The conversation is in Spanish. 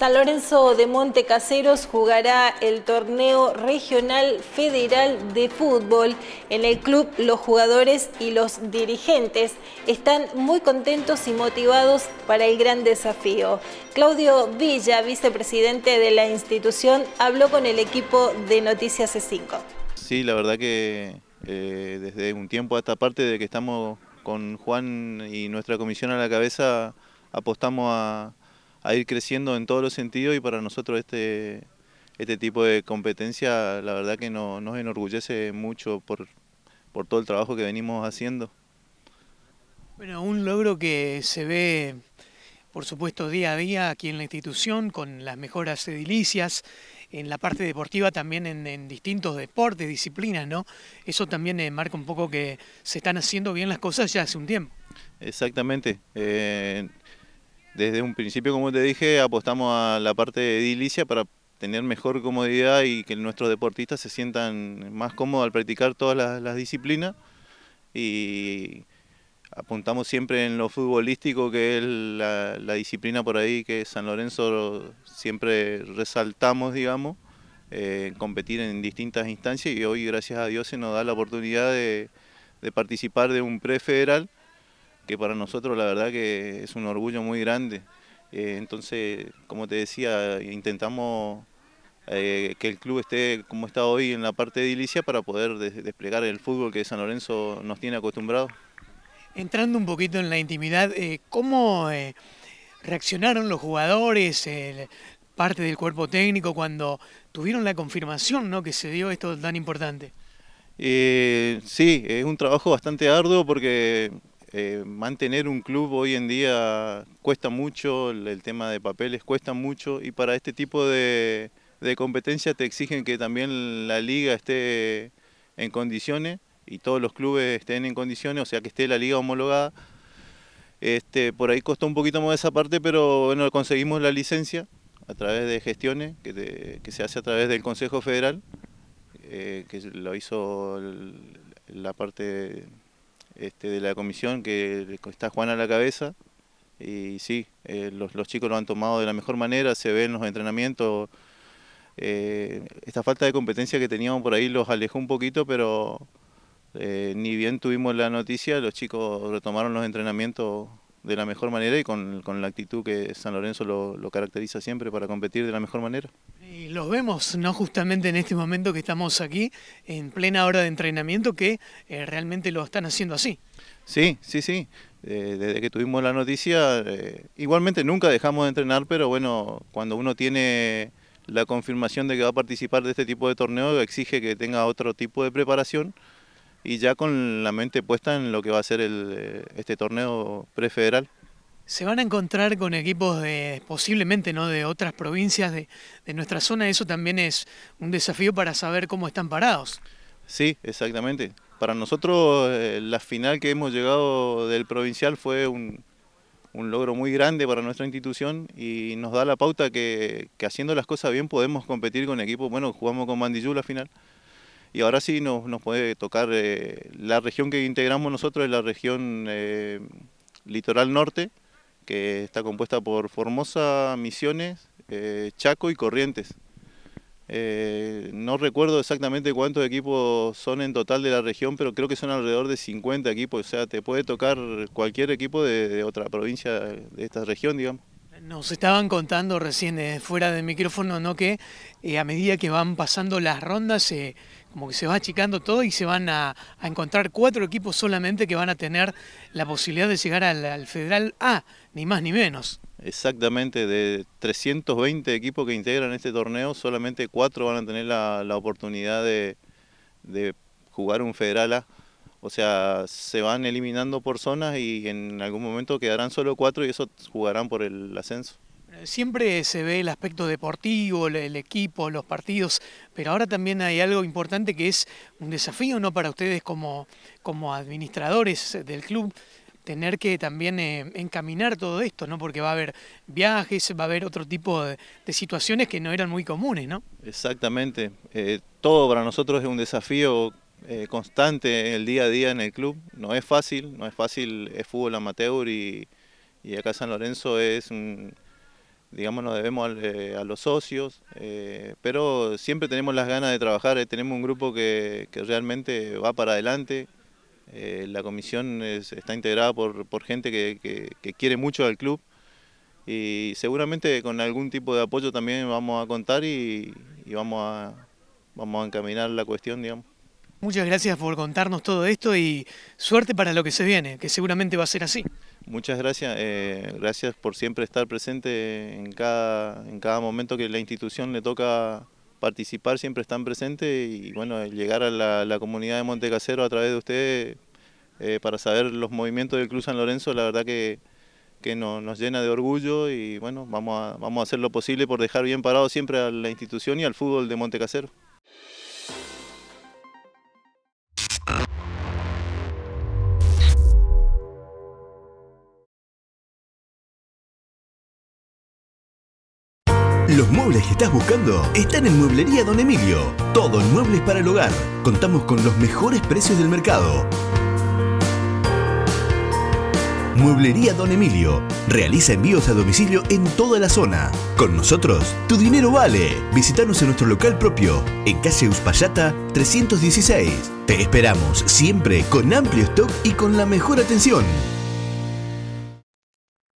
San Lorenzo de Monte Caseros jugará el torneo regional federal de fútbol. En el club los jugadores y los dirigentes están muy contentos y motivados para el gran desafío. Claudio Villa, vicepresidente de la institución, habló con el equipo de Noticias e C5. Sí, la verdad que eh, desde un tiempo a esta parte de que estamos con Juan y nuestra comisión a la cabeza apostamos a a ir creciendo en todos los sentidos y para nosotros este, este tipo de competencia la verdad que no, nos enorgullece mucho por, por todo el trabajo que venimos haciendo. Bueno, un logro que se ve, por supuesto, día a día aquí en la institución, con las mejoras edilicias, en la parte deportiva también en, distintos deportes, disciplinas, ¿no? Eso también eh, marca un poco que se están haciendo bien las cosas ya hace un tiempo. Exactamente. Eh, desde un principio, como te dije, apostamos a la parte edilicia para tener mejor comodidad y que nuestros deportistas se sientan más cómodos al practicar todas las, disciplinas. Y apuntamos siempre en lo futbolístico, que es la, disciplina por ahí que San Lorenzo siempre resaltamos, digamos, eh, competir en distintas instancias y hoy, gracias a Dios, se nos da la oportunidad de, de participar de un prefederal que para nosotros la verdad que es un orgullo muy grande. Eh, entonces, como te decía, intentamos eh, que el club esté como está hoy en la parte de edilicia para poder desplegar el fútbol que San Lorenzo nos tiene acostumbrado Entrando un poquito en la intimidad, eh, ¿cómo reaccionaron los jugadores, parte del cuerpo técnico, cuando tuvieron la confirmación ¿no? que se dio esto tan importante? sí, es un trabajo bastante arduo porque eh, mantener un club hoy en día cuesta mucho, el, tema de papeles cuesta mucho y para este tipo de, de competencia te exigen que también la liga esté en condiciones y todos los clubes estén en condiciones, o sea que esté la liga homologada. Este, por ahí costó un poquito más esa parte, pero bueno, conseguimos la licencia a través de gestiones que, que se hace a través del Consejo Federal, eh, que lo hizo la parte este, de la comisión que está Juan a la cabeza. Y sí, eh, los, los, chicos lo han tomado de la mejor manera, se ven los entrenamientos. Eh, esta falta de competencia que teníamos por ahí los alejó un poquito, pero eh, ni bien tuvimos la noticia, los chicos retomaron los entrenamientos de la mejor manera y con, la actitud que San Lorenzo lo, caracteriza siempre para competir de la mejor manera. Y los vemos, ¿no? Justamente en este momento que estamos aquí, en plena hora de entrenamiento, que eh, realmente lo están haciendo así. Sí, sí, sí. Eh, desde que tuvimos la noticia, eh, igualmente nunca dejamos de entrenar, pero bueno, cuando uno tiene la confirmación de que va a participar de este tipo de torneo, exige que tenga otro tipo de preparación y ya con la mente puesta en lo que va a ser eh, este torneo prefederal. Se van a encontrar con equipos de, posiblemente ¿no? de otras provincias de, nuestra zona, eso también es un desafío para saber cómo están parados. Sí, exactamente. Para nosotros eh, la final que hemos llegado del provincial fue un, logro muy grande para nuestra institución y nos da la pauta que, haciendo las cosas bien podemos competir con equipos. Bueno, jugamos con Mandillú la final, y ahora sí nos, puede tocar eh, la región que integramos nosotros es la región eh, litoral norte que está compuesta por Formosa, Misiones, eh, Chaco y Corrientes. no recuerdo exactamente cuántos equipos son en total de la región, pero creo que son alrededor de 50 equipos, o sea, te puede tocar cualquier equipo de, otra provincia de esta región, digamos. Nos estaban contando recién fuera del micrófono, ¿no? Que a medida que van pasando las rondas como que se va achicando todo y se van a, encontrar cuatro equipos solamente que van a tener la posibilidad de llegar al, Federal A, ni más ni menos. Exactamente, de 320 equipos que integran este torneo, solamente cuatro van a tener la, oportunidad de, de, jugar un Federal A. O sea, se van eliminando por zonas y en algún momento quedarán solo cuatro y eso jugarán por el ascenso. Eh, siempre se ve el aspecto deportivo, el equipo, los partidos, pero ahora también hay algo importante que es un desafío, ¿no? Para ustedes como, como administradores del club, tener que también eh, encaminar todo esto, ¿no? Porque va a haber viajes, va a haber otro tipo de, situaciones que no eran muy comunes, ¿no? Exactamente. Eh, todo para nosotros es un desafío constante en el día a día en el club. No es fácil, no es fácil, es fútbol amateur y acá San Lorenzo es un digamos, nos debemos eh, a, los socios, eh, pero siempre tenemos las ganas de trabajar, eh, tenemos un grupo que, realmente va para adelante. la comisión está integrada por, gente que, quiere mucho al club y seguramente con algún tipo de apoyo también vamos a contar y, y vamos, a, vamos a encaminar la cuestión, digamos. Muchas gracias por contarnos todo esto y suerte para lo que se viene, que seguramente va a ser así. Muchas gracias, eh, gracias por siempre estar presente en cada, en cada momento que la institución le toca participar, siempre están presentes y bueno, llegar a la, comunidad de Montecasero a través de ustedes eh, para saber los movimientos del Club San Lorenzo, la verdad que, nos llena de orgullo y bueno, vamos a, vamos a hacer lo posible por dejar bien parado siempre a la institución y al fútbol de Montecasero. Los muebles que estás buscando están en Mueblería Don Emilio. Todo en muebles para el hogar. Contamos con los mejores precios del mercado. Mueblería Don Emilio. Realiza envíos a domicilio en toda la zona. Con nosotros, tu dinero vale. Visítanos en nuestro local propio, en calle Uspallata 316. Te esperamos siempre con amplio stock y con la mejor atención.